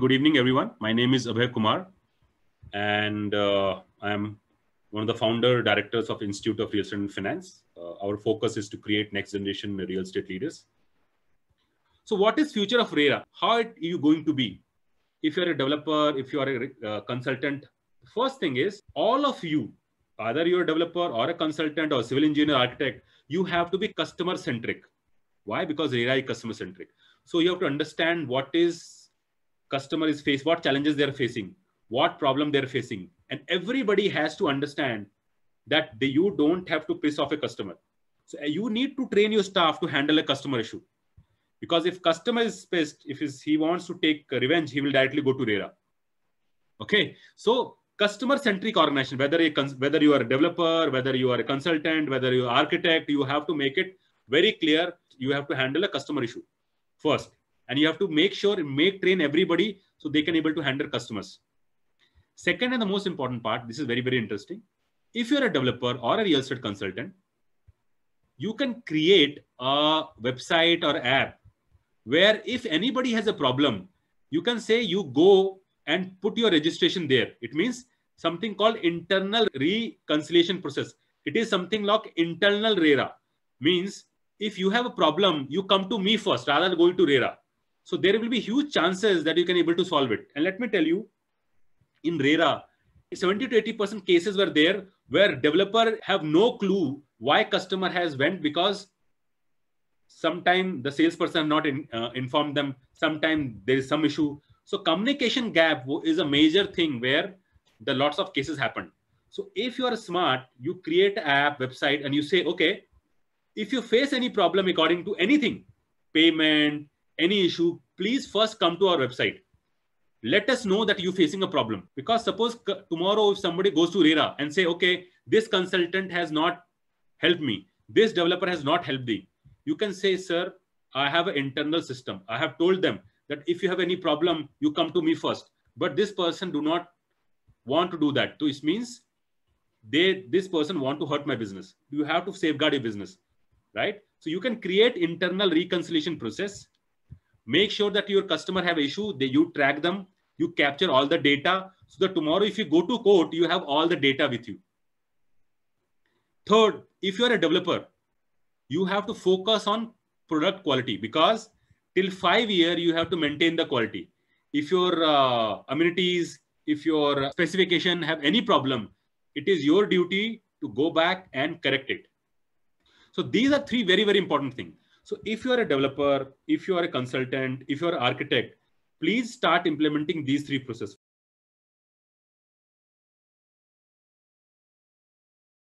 Good evening, everyone. My name is Abhay Kumar, and uh, I'm one of the founder directors of Institute of Real Estate and Finance. Uh, our focus is to create next generation real estate leaders. So, what is future of RERA? How are you going to be? If you're a developer, if you are a uh, consultant, first thing is all of you, either you're a developer or a consultant or civil engineer, architect, you have to be customer centric. Why? Because RERA is customer centric. So you have to understand what is customer is facing, what challenges they're facing, what problem they're facing. And everybody has to understand that they, you don't have to piss off a customer. So uh, you need to train your staff to handle a customer issue. Because if customer is pissed, if he wants to take revenge, he will directly go to RERA. Okay. So customer centric organization, whether, a, whether you are a developer, whether you are a consultant, whether you are architect, you have to make it very clear. You have to handle a customer issue first and you have to make sure make train everybody so they can able to handle customers second and the most important part this is very very interesting if you're a developer or a real estate consultant you can create a website or app where if anybody has a problem you can say you go and put your registration there it means something called internal reconciliation process it is something like internal rera means if you have a problem you come to me first rather than going to rera so there will be huge chances that you can able to solve it. And let me tell you, in RERA, 70 to 80% cases were there where developer have no clue why customer has went because sometime the salesperson not in, uh, informed them, sometime there is some issue. So communication gap is a major thing where the lots of cases happen. So if you are smart, you create app, website, and you say, okay, if you face any problem according to anything, payment, any issue, please first come to our website. Let us know that you're facing a problem. Because suppose tomorrow, if somebody goes to RERA and say, okay, this consultant has not helped me, this developer has not helped me, you can say, sir, I have an internal system. I have told them that if you have any problem, you come to me first. But this person do not want to do that. So it means they this person want to hurt my business. You have to safeguard your business, right? So you can create internal reconciliation process make sure that your customer have issue they you track them you capture all the data so that tomorrow if you go to court you have all the data with you third if you are a developer you have to focus on product quality because till 5 year you have to maintain the quality if your uh, amenities if your specification have any problem it is your duty to go back and correct it so these are three very very important things so if you are a developer, if you are a consultant, if you're an architect, please start implementing these three processes.